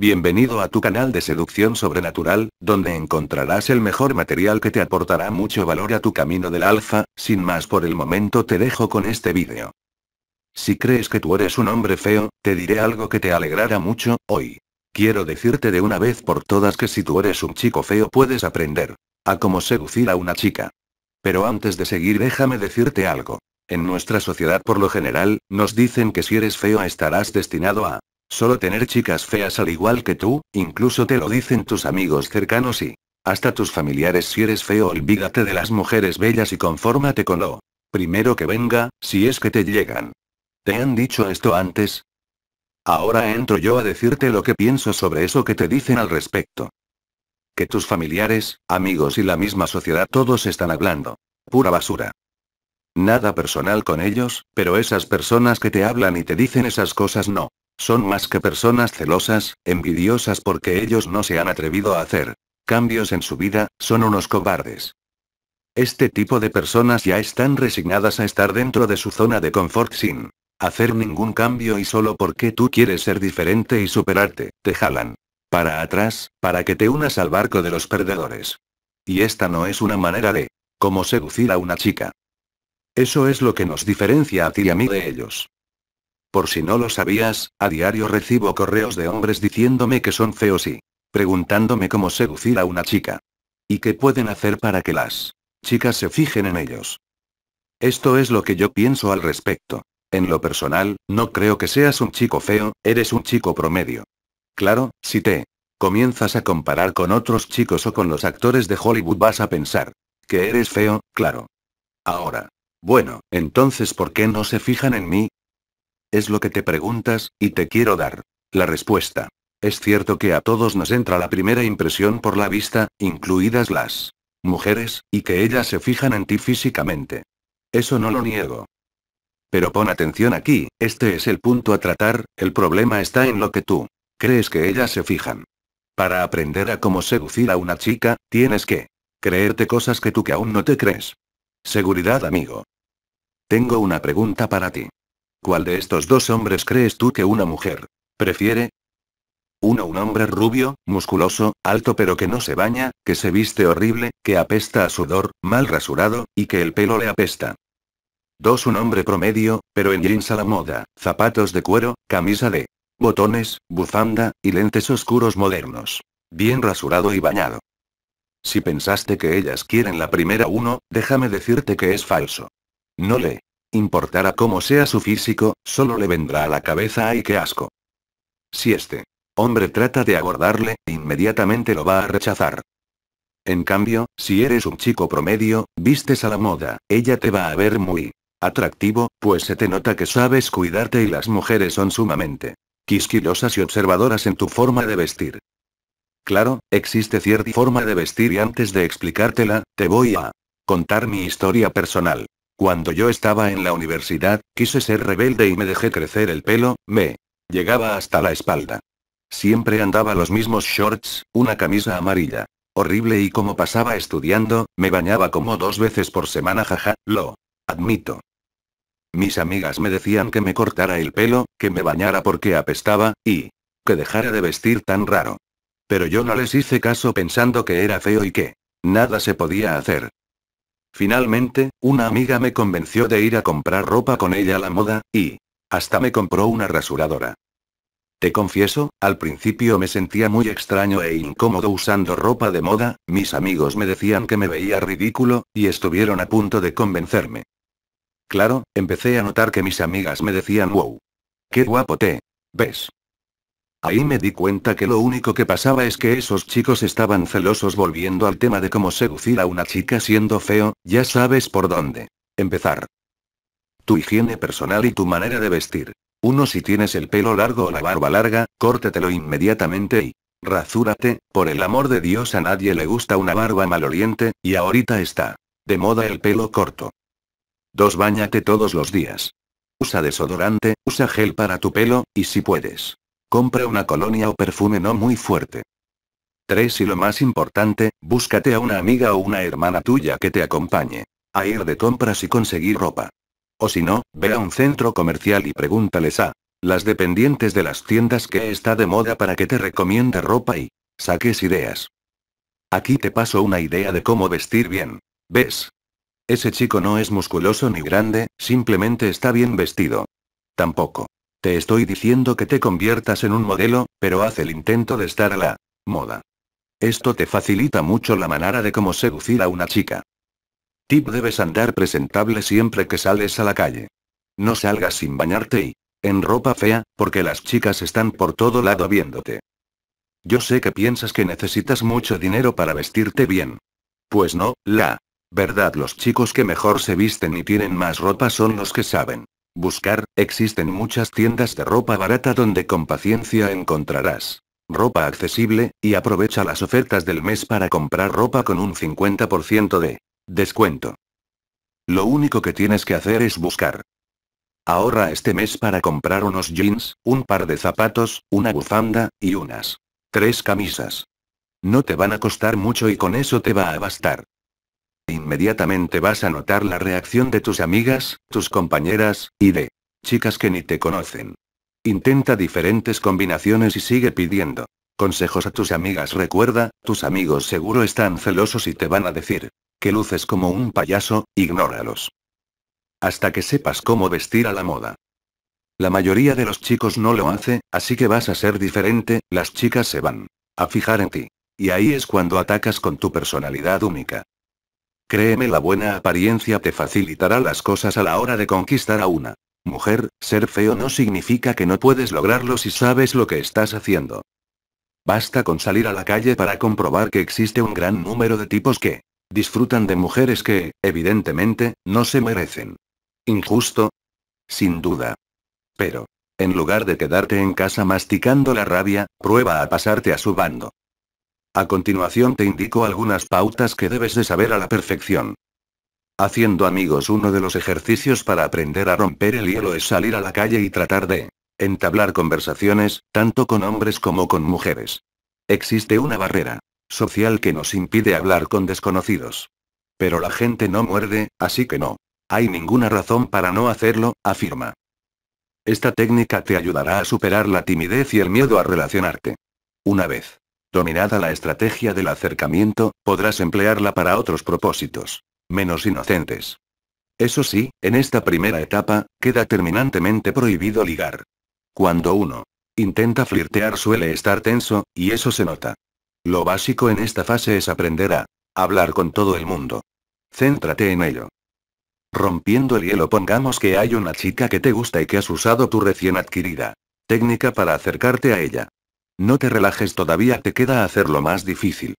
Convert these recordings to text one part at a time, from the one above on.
Bienvenido a tu canal de seducción sobrenatural, donde encontrarás el mejor material que te aportará mucho valor a tu camino del alfa, sin más por el momento te dejo con este vídeo. Si crees que tú eres un hombre feo, te diré algo que te alegrará mucho, hoy. Quiero decirte de una vez por todas que si tú eres un chico feo puedes aprender a cómo seducir a una chica. Pero antes de seguir déjame decirte algo. En nuestra sociedad por lo general, nos dicen que si eres feo estarás destinado a Solo tener chicas feas al igual que tú, incluso te lo dicen tus amigos cercanos y hasta tus familiares si eres feo olvídate de las mujeres bellas y confórmate con lo primero que venga, si es que te llegan. ¿Te han dicho esto antes? Ahora entro yo a decirte lo que pienso sobre eso que te dicen al respecto. Que tus familiares, amigos y la misma sociedad todos están hablando. Pura basura. Nada personal con ellos, pero esas personas que te hablan y te dicen esas cosas no son más que personas celosas, envidiosas porque ellos no se han atrevido a hacer cambios en su vida, son unos cobardes. Este tipo de personas ya están resignadas a estar dentro de su zona de confort sin hacer ningún cambio y solo porque tú quieres ser diferente y superarte, te jalan para atrás, para que te unas al barco de los perdedores. Y esta no es una manera de, como seducir a una chica. Eso es lo que nos diferencia a ti y a mí de ellos. Por si no lo sabías, a diario recibo correos de hombres diciéndome que son feos y preguntándome cómo seducir a una chica. Y qué pueden hacer para que las chicas se fijen en ellos. Esto es lo que yo pienso al respecto. En lo personal, no creo que seas un chico feo, eres un chico promedio. Claro, si te comienzas a comparar con otros chicos o con los actores de Hollywood vas a pensar que eres feo, claro. Ahora. Bueno, entonces ¿por qué no se fijan en mí? Es lo que te preguntas, y te quiero dar. La respuesta. Es cierto que a todos nos entra la primera impresión por la vista, incluidas las mujeres, y que ellas se fijan en ti físicamente. Eso no lo niego. Pero pon atención aquí, este es el punto a tratar, el problema está en lo que tú crees que ellas se fijan. Para aprender a cómo seducir a una chica, tienes que creerte cosas que tú que aún no te crees. Seguridad, amigo. Tengo una pregunta para ti. ¿Cuál de estos dos hombres crees tú que una mujer prefiere? Uno un hombre rubio, musculoso, alto pero que no se baña, que se viste horrible, que apesta a sudor, mal rasurado, y que el pelo le apesta. Dos Un hombre promedio, pero en jeans a la moda, zapatos de cuero, camisa de botones, bufanda, y lentes oscuros modernos. Bien rasurado y bañado. Si pensaste que ellas quieren la primera uno, déjame decirte que es falso. No le Importará cómo sea su físico, solo le vendrá a la cabeza ¡ay qué asco! Si este hombre trata de abordarle, inmediatamente lo va a rechazar. En cambio, si eres un chico promedio, vistes a la moda, ella te va a ver muy atractivo, pues se te nota que sabes cuidarte y las mujeres son sumamente quisquillosas y observadoras en tu forma de vestir. Claro, existe cierta forma de vestir y antes de explicártela, te voy a contar mi historia personal. Cuando yo estaba en la universidad, quise ser rebelde y me dejé crecer el pelo, me llegaba hasta la espalda. Siempre andaba los mismos shorts, una camisa amarilla. Horrible y como pasaba estudiando, me bañaba como dos veces por semana, jaja, lo admito. Mis amigas me decían que me cortara el pelo, que me bañara porque apestaba, y que dejara de vestir tan raro. Pero yo no les hice caso pensando que era feo y que nada se podía hacer. Finalmente, una amiga me convenció de ir a comprar ropa con ella a la moda, y... hasta me compró una rasuradora. Te confieso, al principio me sentía muy extraño e incómodo usando ropa de moda, mis amigos me decían que me veía ridículo, y estuvieron a punto de convencerme. Claro, empecé a notar que mis amigas me decían wow. Qué guapo te. ¿Ves? Ahí me di cuenta que lo único que pasaba es que esos chicos estaban celosos volviendo al tema de cómo seducir a una chica siendo feo, ya sabes por dónde. Empezar. Tu higiene personal y tu manera de vestir. Uno si tienes el pelo largo o la barba larga, córtetelo inmediatamente y... Razúrate, por el amor de Dios a nadie le gusta una barba maloliente, y ahorita está. De moda el pelo corto. Dos Báñate todos los días. Usa desodorante, usa gel para tu pelo, y si puedes, Compra una colonia o perfume no muy fuerte. 3. Y lo más importante, búscate a una amiga o una hermana tuya que te acompañe. A ir de compras y conseguir ropa. O si no, ve a un centro comercial y pregúntales a las dependientes de las tiendas que está de moda para que te recomiende ropa y saques ideas. Aquí te paso una idea de cómo vestir bien. ¿Ves? Ese chico no es musculoso ni grande, simplemente está bien vestido. Tampoco te estoy diciendo que te conviertas en un modelo, pero haz el intento de estar a la moda. Esto te facilita mucho la manera de cómo seducir a una chica. Tip debes andar presentable siempre que sales a la calle. No salgas sin bañarte y en ropa fea, porque las chicas están por todo lado viéndote. Yo sé que piensas que necesitas mucho dinero para vestirte bien. Pues no, la verdad los chicos que mejor se visten y tienen más ropa son los que saben Buscar, existen muchas tiendas de ropa barata donde con paciencia encontrarás ropa accesible, y aprovecha las ofertas del mes para comprar ropa con un 50% de descuento. Lo único que tienes que hacer es buscar. Ahorra este mes para comprar unos jeans, un par de zapatos, una bufanda, y unas tres camisas. No te van a costar mucho y con eso te va a bastar. Inmediatamente vas a notar la reacción de tus amigas, tus compañeras, y de chicas que ni te conocen. Intenta diferentes combinaciones y sigue pidiendo consejos a tus amigas. Recuerda, tus amigos seguro están celosos y te van a decir que luces como un payaso, ignóralos. Hasta que sepas cómo vestir a la moda. La mayoría de los chicos no lo hace, así que vas a ser diferente, las chicas se van a fijar en ti. Y ahí es cuando atacas con tu personalidad única. Créeme, la buena apariencia te facilitará las cosas a la hora de conquistar a una. Mujer, ser feo no significa que no puedes lograrlo si sabes lo que estás haciendo. Basta con salir a la calle para comprobar que existe un gran número de tipos que disfrutan de mujeres que, evidentemente, no se merecen. ¿Injusto? Sin duda. Pero, en lugar de quedarte en casa masticando la rabia, prueba a pasarte a su bando. A continuación te indico algunas pautas que debes de saber a la perfección. Haciendo amigos uno de los ejercicios para aprender a romper el hielo es salir a la calle y tratar de entablar conversaciones, tanto con hombres como con mujeres. Existe una barrera social que nos impide hablar con desconocidos. Pero la gente no muerde, así que no. Hay ninguna razón para no hacerlo, afirma. Esta técnica te ayudará a superar la timidez y el miedo a relacionarte. Una vez Dominada la estrategia del acercamiento, podrás emplearla para otros propósitos. Menos inocentes. Eso sí, en esta primera etapa, queda terminantemente prohibido ligar. Cuando uno intenta flirtear suele estar tenso, y eso se nota. Lo básico en esta fase es aprender a hablar con todo el mundo. Céntrate en ello. Rompiendo el hielo, pongamos que hay una chica que te gusta y que has usado tu recién adquirida técnica para acercarte a ella. No te relajes todavía, te queda hacerlo más difícil.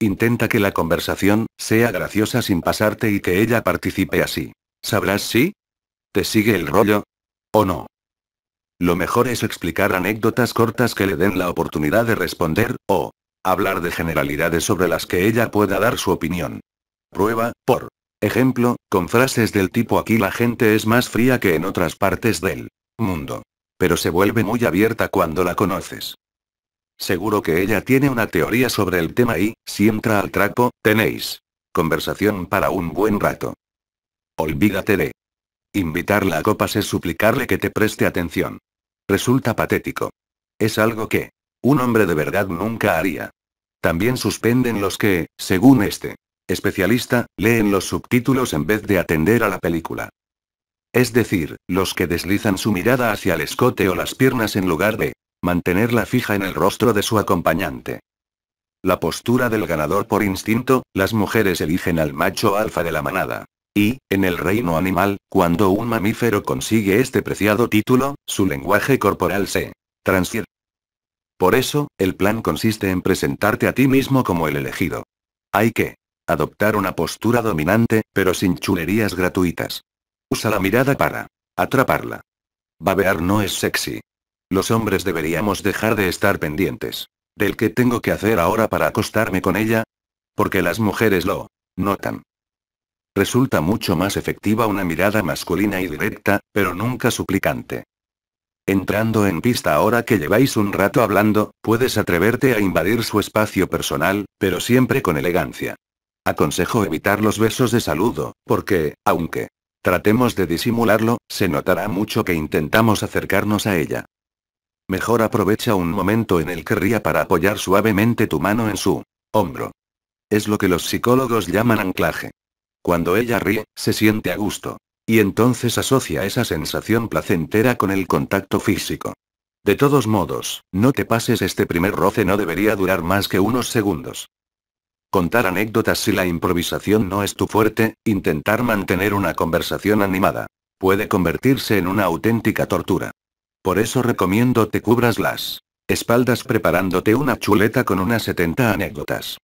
Intenta que la conversación sea graciosa sin pasarte y que ella participe así. ¿Sabrás si? ¿Te sigue el rollo? ¿O no? Lo mejor es explicar anécdotas cortas que le den la oportunidad de responder, o hablar de generalidades sobre las que ella pueda dar su opinión. Prueba, por ejemplo, con frases del tipo aquí la gente es más fría que en otras partes del mundo. Pero se vuelve muy abierta cuando la conoces. Seguro que ella tiene una teoría sobre el tema y, si entra al trapo, tenéis conversación para un buen rato. Olvídate de invitarla a copas es suplicarle que te preste atención. Resulta patético. Es algo que un hombre de verdad nunca haría. También suspenden los que, según este especialista, leen los subtítulos en vez de atender a la película. Es decir, los que deslizan su mirada hacia el escote o las piernas en lugar de mantenerla fija en el rostro de su acompañante. La postura del ganador por instinto, las mujeres eligen al macho alfa de la manada. Y, en el reino animal, cuando un mamífero consigue este preciado título, su lenguaje corporal se transfiere. Por eso, el plan consiste en presentarte a ti mismo como el elegido. Hay que adoptar una postura dominante, pero sin chulerías gratuitas. Usa la mirada para atraparla. Babear no es sexy. Los hombres deberíamos dejar de estar pendientes. ¿Del que tengo que hacer ahora para acostarme con ella? Porque las mujeres lo notan. Resulta mucho más efectiva una mirada masculina y directa, pero nunca suplicante. Entrando en pista ahora que lleváis un rato hablando, puedes atreverte a invadir su espacio personal, pero siempre con elegancia. Aconsejo evitar los besos de saludo, porque, aunque tratemos de disimularlo, se notará mucho que intentamos acercarnos a ella. Mejor aprovecha un momento en el que ría para apoyar suavemente tu mano en su hombro. Es lo que los psicólogos llaman anclaje. Cuando ella ríe, se siente a gusto. Y entonces asocia esa sensación placentera con el contacto físico. De todos modos, no te pases este primer roce no debería durar más que unos segundos. Contar anécdotas si la improvisación no es tu fuerte, intentar mantener una conversación animada. Puede convertirse en una auténtica tortura. Por eso recomiendo te cubras las espaldas preparándote una chuleta con unas 70 anécdotas.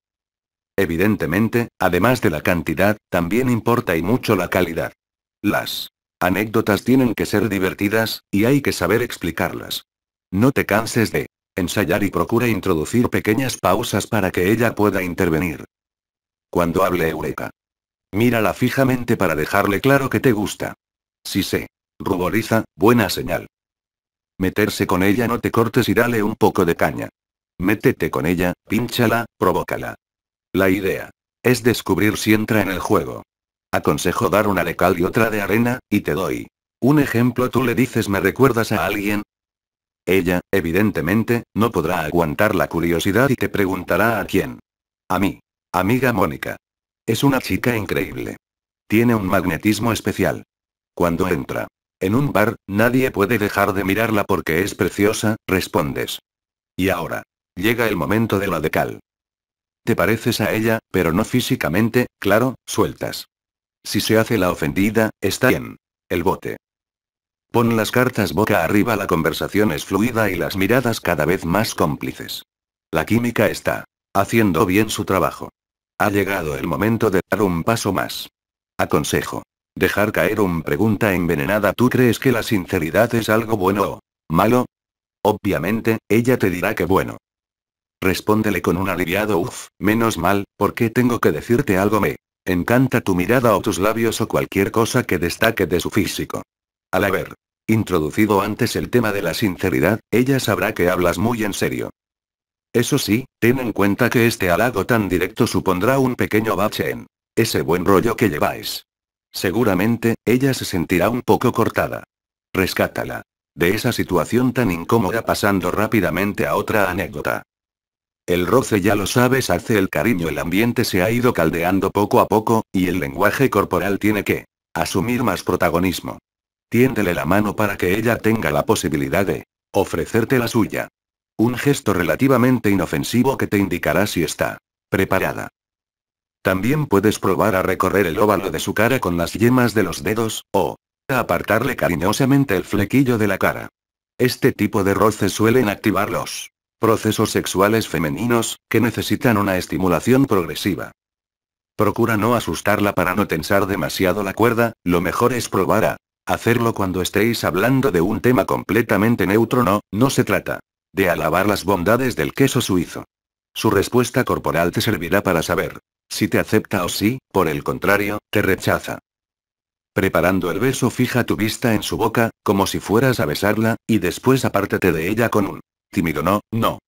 Evidentemente, además de la cantidad, también importa y mucho la calidad. Las anécdotas tienen que ser divertidas, y hay que saber explicarlas. No te canses de ensayar y procura introducir pequeñas pausas para que ella pueda intervenir. Cuando hable Eureka. Mírala fijamente para dejarle claro que te gusta. Si se ruboriza, buena señal meterse con ella no te cortes y dale un poco de caña. Métete con ella, pínchala, provócala. La idea es descubrir si entra en el juego. Aconsejo dar una de cal y otra de arena, y te doy. Un ejemplo, tú le dices, ¿me recuerdas a alguien? Ella, evidentemente, no podrá aguantar la curiosidad y te preguntará a quién. A mí. Amiga Mónica. Es una chica increíble. Tiene un magnetismo especial. Cuando entra, en un bar, nadie puede dejar de mirarla porque es preciosa, respondes. Y ahora. Llega el momento de la decal. Te pareces a ella, pero no físicamente, claro, sueltas. Si se hace la ofendida, está bien. El bote. Pon las cartas boca arriba, la conversación es fluida y las miradas cada vez más cómplices. La química está haciendo bien su trabajo. Ha llegado el momento de dar un paso más. Aconsejo. Dejar caer un pregunta envenenada ¿Tú crees que la sinceridad es algo bueno o malo? Obviamente, ella te dirá que bueno. Respóndele con un aliviado uff, menos mal, porque tengo que decirte algo me encanta tu mirada o tus labios o cualquier cosa que destaque de su físico. Al haber introducido antes el tema de la sinceridad, ella sabrá que hablas muy en serio. Eso sí, ten en cuenta que este halago tan directo supondrá un pequeño bache en ese buen rollo que lleváis. Seguramente, ella se sentirá un poco cortada. Rescátala. De esa situación tan incómoda pasando rápidamente a otra anécdota. El roce ya lo sabes hace el cariño, el ambiente se ha ido caldeando poco a poco, y el lenguaje corporal tiene que asumir más protagonismo. Tiéndele la mano para que ella tenga la posibilidad de ofrecerte la suya. Un gesto relativamente inofensivo que te indicará si está preparada. También puedes probar a recorrer el óvalo de su cara con las yemas de los dedos, o a apartarle cariñosamente el flequillo de la cara. Este tipo de roces suelen activar los procesos sexuales femeninos, que necesitan una estimulación progresiva. Procura no asustarla para no tensar demasiado la cuerda, lo mejor es probar a hacerlo cuando estéis hablando de un tema completamente neutro. No, no se trata de alabar las bondades del queso suizo. Su respuesta corporal te servirá para saber si te acepta o si, por el contrario, te rechaza. Preparando el beso fija tu vista en su boca, como si fueras a besarla, y después apártate de ella con un tímido no, no.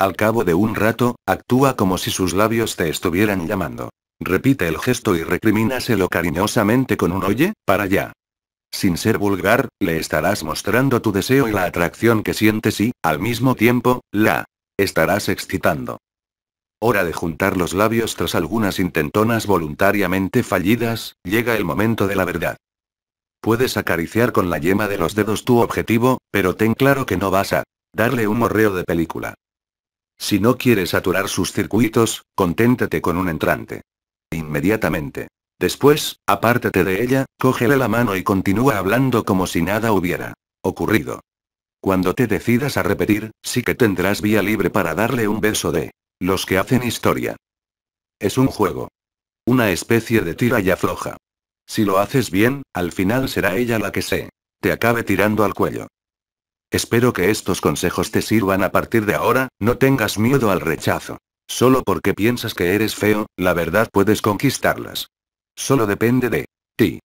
Al cabo de un rato, actúa como si sus labios te estuvieran llamando. Repite el gesto y recrimínaselo cariñosamente con un oye, para allá. Sin ser vulgar, le estarás mostrando tu deseo y la atracción que sientes y, al mismo tiempo, la estarás excitando. Hora de juntar los labios tras algunas intentonas voluntariamente fallidas, llega el momento de la verdad. Puedes acariciar con la yema de los dedos tu objetivo, pero ten claro que no vas a darle un morreo de película. Si no quieres saturar sus circuitos, conténtate con un entrante. Inmediatamente. Después, apártate de ella, cógele la mano y continúa hablando como si nada hubiera ocurrido. Cuando te decidas a repetir, sí que tendrás vía libre para darle un beso de los que hacen historia. Es un juego. Una especie de tira y afloja. Si lo haces bien, al final será ella la que se te acabe tirando al cuello. Espero que estos consejos te sirvan a partir de ahora, no tengas miedo al rechazo. Solo porque piensas que eres feo, la verdad puedes conquistarlas. Solo depende de ti.